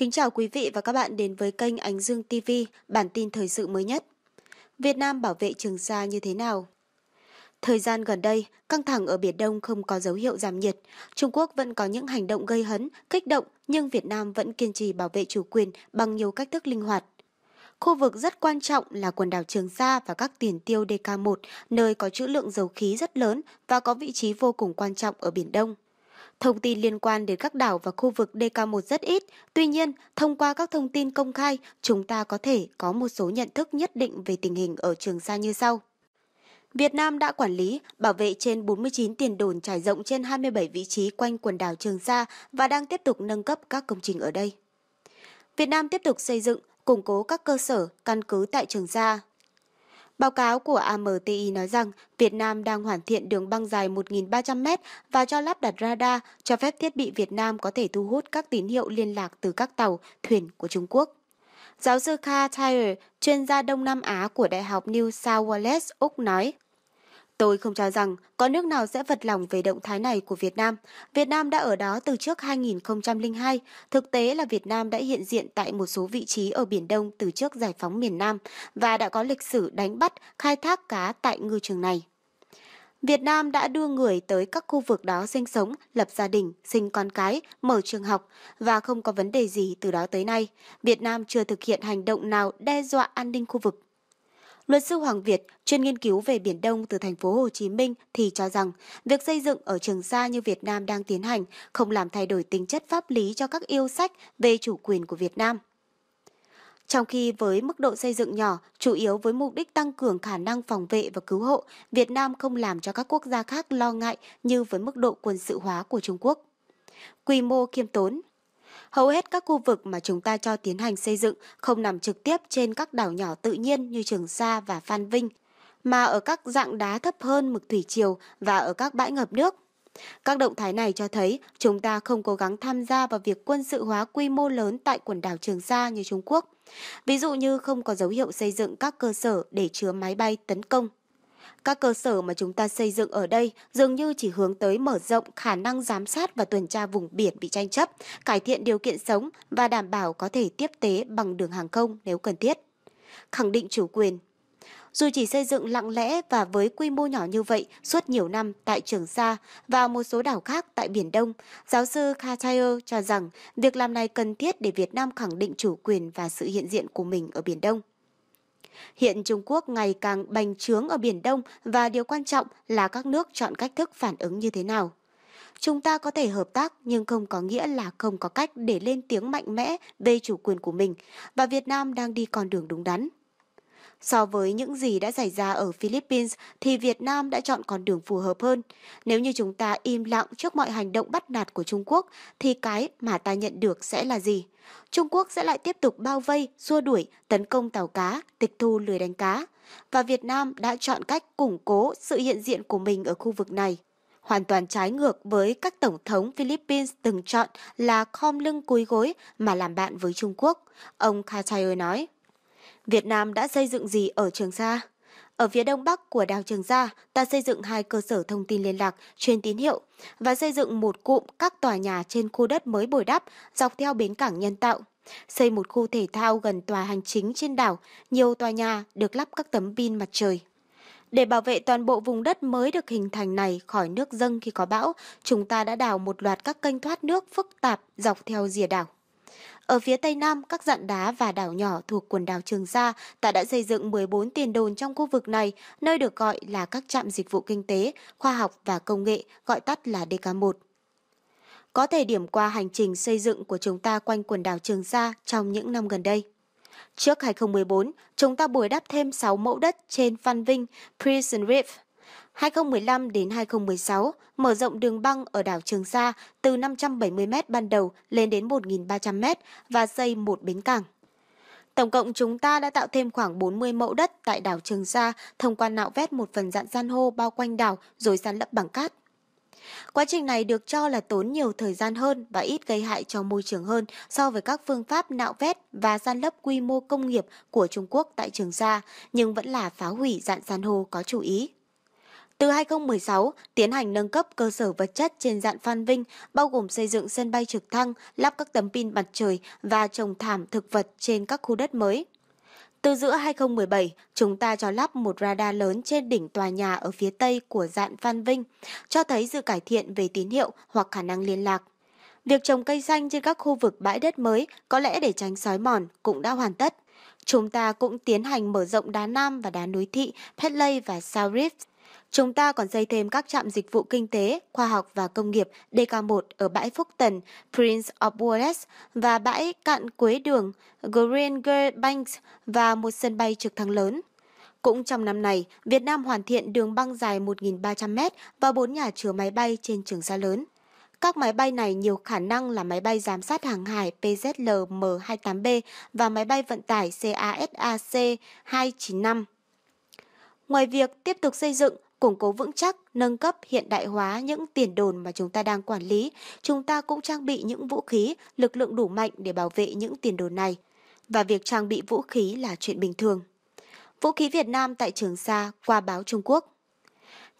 Kính chào quý vị và các bạn đến với kênh Ánh Dương TV, bản tin thời sự mới nhất. Việt Nam bảo vệ Trường Sa như thế nào? Thời gian gần đây, căng thẳng ở Biển Đông không có dấu hiệu giảm nhiệt. Trung Quốc vẫn có những hành động gây hấn, kích động, nhưng Việt Nam vẫn kiên trì bảo vệ chủ quyền bằng nhiều cách thức linh hoạt. Khu vực rất quan trọng là quần đảo Trường Sa và các tiền tiêu DK1, nơi có trữ lượng dầu khí rất lớn và có vị trí vô cùng quan trọng ở Biển Đông. Thông tin liên quan đến các đảo và khu vực DK1 rất ít, tuy nhiên, thông qua các thông tin công khai, chúng ta có thể có một số nhận thức nhất định về tình hình ở Trường Sa như sau. Việt Nam đã quản lý, bảo vệ trên 49 tiền đồn trải rộng trên 27 vị trí quanh quần đảo Trường Sa và đang tiếp tục nâng cấp các công trình ở đây. Việt Nam tiếp tục xây dựng, củng cố các cơ sở, căn cứ tại Trường Sa Báo cáo của AMTI nói rằng Việt Nam đang hoàn thiện đường băng dài 1.300m và cho lắp đặt radar, cho phép thiết bị Việt Nam có thể thu hút các tín hiệu liên lạc từ các tàu, thuyền của Trung Quốc. Giáo sư Kha Tyre, chuyên gia Đông Nam Á của Đại học New South Wales, Úc nói, Tôi không cho rằng có nước nào sẽ vật lòng về động thái này của Việt Nam. Việt Nam đã ở đó từ trước 2002. Thực tế là Việt Nam đã hiện diện tại một số vị trí ở Biển Đông từ trước giải phóng miền Nam và đã có lịch sử đánh bắt, khai thác cá tại ngư trường này. Việt Nam đã đưa người tới các khu vực đó sinh sống, lập gia đình, sinh con cái, mở trường học và không có vấn đề gì từ đó tới nay. Việt Nam chưa thực hiện hành động nào đe dọa an ninh khu vực Luật sư Hoàng Việt, chuyên nghiên cứu về Biển Đông từ thành phố Hồ Chí Minh thì cho rằng việc xây dựng ở Trường Sa như Việt Nam đang tiến hành không làm thay đổi tính chất pháp lý cho các yêu sách về chủ quyền của Việt Nam. Trong khi với mức độ xây dựng nhỏ, chủ yếu với mục đích tăng cường khả năng phòng vệ và cứu hộ, Việt Nam không làm cho các quốc gia khác lo ngại như với mức độ quân sự hóa của Trung Quốc quy mô khiêm tốn, Hầu hết các khu vực mà chúng ta cho tiến hành xây dựng không nằm trực tiếp trên các đảo nhỏ tự nhiên như Trường Sa và Phan Vinh, mà ở các dạng đá thấp hơn mực thủy triều và ở các bãi ngập nước. Các động thái này cho thấy chúng ta không cố gắng tham gia vào việc quân sự hóa quy mô lớn tại quần đảo Trường Sa như Trung Quốc. Ví dụ như không có dấu hiệu xây dựng các cơ sở để chứa máy bay tấn công. Các cơ sở mà chúng ta xây dựng ở đây dường như chỉ hướng tới mở rộng khả năng giám sát và tuần tra vùng biển bị tranh chấp, cải thiện điều kiện sống và đảm bảo có thể tiếp tế bằng đường hàng không nếu cần thiết. Khẳng định chủ quyền dù chỉ xây dựng lặng lẽ và với quy mô nhỏ như vậy suốt nhiều năm tại Trường Sa và một số đảo khác tại Biển Đông, giáo sư Katayer cho rằng việc làm này cần thiết để Việt Nam khẳng định chủ quyền và sự hiện diện của mình ở Biển Đông. Hiện Trung Quốc ngày càng bành trướng ở Biển Đông và điều quan trọng là các nước chọn cách thức phản ứng như thế nào. Chúng ta có thể hợp tác nhưng không có nghĩa là không có cách để lên tiếng mạnh mẽ về chủ quyền của mình và Việt Nam đang đi con đường đúng đắn. So với những gì đã xảy ra ở Philippines thì Việt Nam đã chọn con đường phù hợp hơn. Nếu như chúng ta im lặng trước mọi hành động bắt nạt của Trung Quốc thì cái mà ta nhận được sẽ là gì? Trung Quốc sẽ lại tiếp tục bao vây, xua đuổi, tấn công tàu cá, tịch thu lưới đánh cá. Và Việt Nam đã chọn cách củng cố sự hiện diện của mình ở khu vực này. Hoàn toàn trái ngược với các tổng thống Philippines từng chọn là khom lưng cúi gối mà làm bạn với Trung Quốc, ông Katayo nói. Việt Nam đã xây dựng gì ở Trường Sa? Ở phía đông bắc của đảo Trường Sa, ta xây dựng hai cơ sở thông tin liên lạc, truyền tín hiệu và xây dựng một cụm các tòa nhà trên khu đất mới bồi đắp dọc theo bến cảng nhân tạo. Xây một khu thể thao gần tòa hành chính trên đảo, nhiều tòa nhà được lắp các tấm pin mặt trời. Để bảo vệ toàn bộ vùng đất mới được hình thành này khỏi nước dâng khi có bão, chúng ta đã đào một loạt các kênh thoát nước phức tạp dọc theo rìa đảo. Ở phía Tây Nam, các dặn đá và đảo nhỏ thuộc quần đảo Trường Sa, ta đã xây dựng 14 tiền đồn trong khu vực này, nơi được gọi là các trạm dịch vụ kinh tế, khoa học và công nghệ, gọi tắt là DK1 có thể điểm qua hành trình xây dựng của chúng ta quanh quần đảo Trường Sa trong những năm gần đây. Trước 2014, chúng ta bồi đắp thêm 6 mẫu đất trên Phan Vinh, Prison Reef, 2015 đến 2016 mở rộng đường băng ở đảo Trường Sa từ 570m ban đầu lên đến 1.300m và xây một bến cảng. Tổng cộng chúng ta đã tạo thêm khoảng 40 mẫu đất tại đảo Trường Sa thông qua nạo vét một phần dạng san hô bao quanh đảo rồi san lấp bằng cát. Quá trình này được cho là tốn nhiều thời gian hơn và ít gây hại cho môi trường hơn so với các phương pháp nạo vét và san lấp quy mô công nghiệp của Trung Quốc tại Trường Sa, nhưng vẫn là phá hủy dạng san hô có chú ý. Từ 2016, tiến hành nâng cấp cơ sở vật chất trên dạn Phan Vinh, bao gồm xây dựng sân bay trực thăng, lắp các tấm pin mặt trời và trồng thảm thực vật trên các khu đất mới. Từ giữa 2017, chúng ta cho lắp một radar lớn trên đỉnh tòa nhà ở phía tây của dạn Phan Vinh, cho thấy sự cải thiện về tín hiệu hoặc khả năng liên lạc. Việc trồng cây xanh trên các khu vực bãi đất mới có lẽ để tránh sói mòn cũng đã hoàn tất. Chúng ta cũng tiến hành mở rộng đá Nam và đá núi thị, Petley và South Rift Chúng ta còn xây thêm các trạm dịch vụ kinh tế, khoa học và công nghiệp DK1 ở bãi Phúc Tần, Prince of Wales và bãi cạn Quế Đường, Granger Banks và một sân bay trực thăng lớn. Cũng trong năm này, Việt Nam hoàn thiện đường băng dài 1.300m và 4 nhà chứa máy bay trên trường sa lớn. Các máy bay này nhiều khả năng là máy bay giám sát hàng hải PZL m 28 b và máy bay vận tải CASAC-295. Ngoài việc tiếp tục xây dựng củng cố vững chắc, nâng cấp hiện đại hóa những tiền đồn mà chúng ta đang quản lý, chúng ta cũng trang bị những vũ khí, lực lượng đủ mạnh để bảo vệ những tiền đồn này. Và việc trang bị vũ khí là chuyện bình thường. Vũ khí Việt Nam tại Trường Sa qua báo Trung Quốc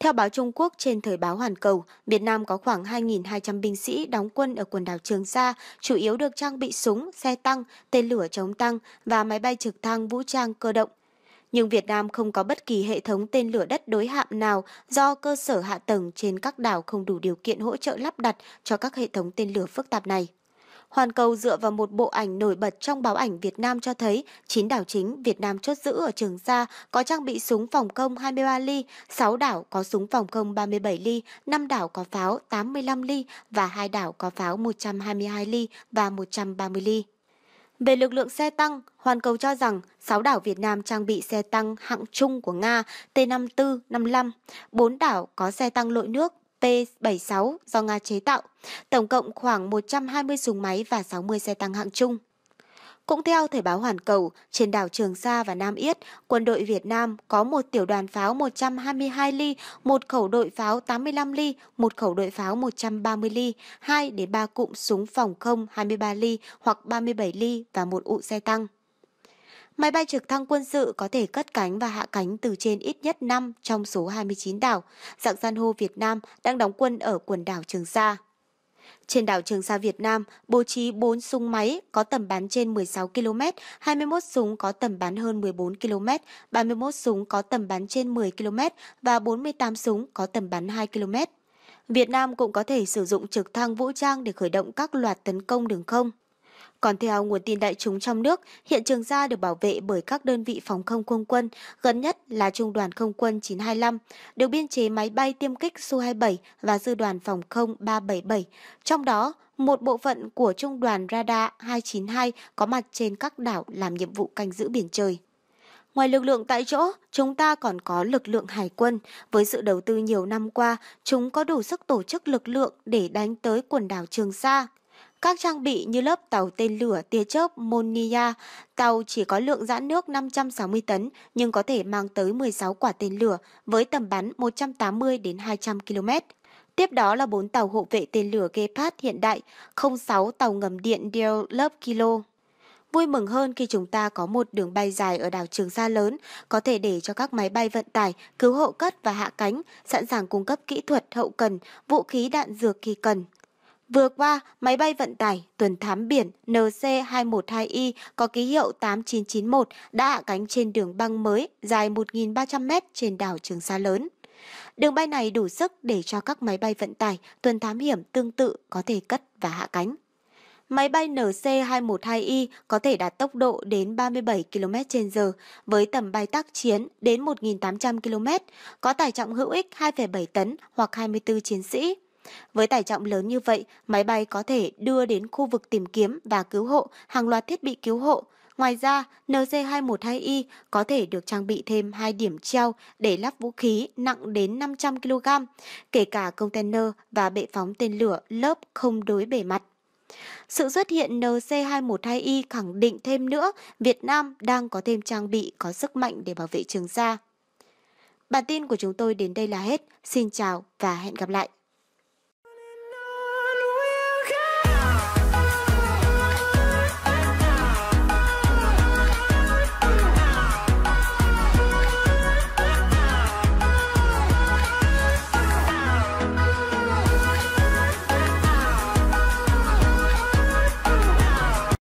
theo báo Trung Quốc trên thời báo Hoàn Cầu, Việt Nam có khoảng 2.200 binh sĩ đóng quân ở quần đảo Trường Sa, chủ yếu được trang bị súng, xe tăng, tên lửa chống tăng và máy bay trực thăng vũ trang cơ động nhưng Việt Nam không có bất kỳ hệ thống tên lửa đất đối hạm nào do cơ sở hạ tầng trên các đảo không đủ điều kiện hỗ trợ lắp đặt cho các hệ thống tên lửa phức tạp này. Hoàn Cầu dựa vào một bộ ảnh nổi bật trong báo ảnh Việt Nam cho thấy 9 đảo chính Việt Nam chốt giữ ở Trường Sa có trang bị súng phòng không 23 ly, 6 đảo có súng phòng không 37 ly, 5 đảo có pháo 85 ly và 2 đảo có pháo 122 ly và 130 ly. Về lực lượng xe tăng, Hoàn Cầu cho rằng 6 đảo Việt Nam trang bị xe tăng hạng trung của Nga T-54, 55, 4 đảo có xe tăng lội nước P-76 do Nga chế tạo, tổng cộng khoảng 120 súng máy và 60 xe tăng hạng trung. Cũng theo Thời báo Hoàn Cầu, trên đảo Trường Sa và Nam Yết, quân đội Việt Nam có một tiểu đoàn pháo 122 ly, một khẩu đội pháo 85 ly, một khẩu đội pháo 130 ly, 2 đến 3 cụm súng phòng không 23 ly hoặc 37 ly và một ụ xe tăng. Máy bay trực thăng quân sự có thể cất cánh và hạ cánh từ trên ít nhất 5 trong số 29 đảo. Dạng san hô Việt Nam đang đóng quân ở quần đảo Trường Sa. Trên đảo Trường Sa Việt Nam, bố trí 4 súng máy có tầm bắn trên 16 km, 21 súng có tầm bắn hơn 14 km, 31 súng có tầm bắn trên 10 km và 48 súng có tầm bắn 2 km. Việt Nam cũng có thể sử dụng trực thăng vũ trang để khởi động các loạt tấn công đường không. Còn theo nguồn tin đại chúng trong nước, hiện Trường Sa được bảo vệ bởi các đơn vị phòng không không quân, gần nhất là Trung đoàn Không quân 925, được biên chế máy bay tiêm kích Su-27 và Sư đoàn Phòng không 377. Trong đó, một bộ phận của Trung đoàn Radar 292 có mặt trên các đảo làm nhiệm vụ canh giữ biển trời. Ngoài lực lượng tại chỗ, chúng ta còn có lực lượng hải quân. Với sự đầu tư nhiều năm qua, chúng có đủ sức tổ chức lực lượng để đánh tới quần đảo Trường Sa. Các trang bị như lớp tàu tên lửa tia chớp Monia, tàu chỉ có lượng giãn nước 560 tấn nhưng có thể mang tới 16 quả tên lửa với tầm bắn 180 đến 200 km. Tiếp đó là bốn tàu hộ vệ tên lửa Gepard hiện đại, 06 tàu ngầm điện Deal lớp Kilo. Vui mừng hơn khi chúng ta có một đường bay dài ở đảo Trường Sa lớn, có thể để cho các máy bay vận tải, cứu hộ cất và hạ cánh, sẵn sàng cung cấp kỹ thuật, hậu cần, vũ khí đạn dược khi cần. Vừa qua, máy bay vận tải tuần thám biển NC212I có ký hiệu 8991 đã hạ cánh trên đường băng mới dài 1.300m trên đảo Trường Sa lớn. Đường bay này đủ sức để cho các máy bay vận tải tuần thám hiểm tương tự có thể cất và hạ cánh. Máy bay NC-212I có thể đạt tốc độ đến 37 km h với tầm bay tác chiến đến 1.800 km, có tải trọng hữu ích 2,7 tấn hoặc 24 chiến sĩ. Với tải trọng lớn như vậy, máy bay có thể đưa đến khu vực tìm kiếm và cứu hộ hàng loạt thiết bị cứu hộ. Ngoài ra, NC-212I có thể được trang bị thêm hai điểm treo để lắp vũ khí nặng đến 500 kg, kể cả container và bệ phóng tên lửa lớp không đối bề mặt. Sự xuất hiện NC-212I khẳng định thêm nữa Việt Nam đang có thêm trang bị có sức mạnh để bảo vệ trường sa. Bản tin của chúng tôi đến đây là hết. Xin chào và hẹn gặp lại!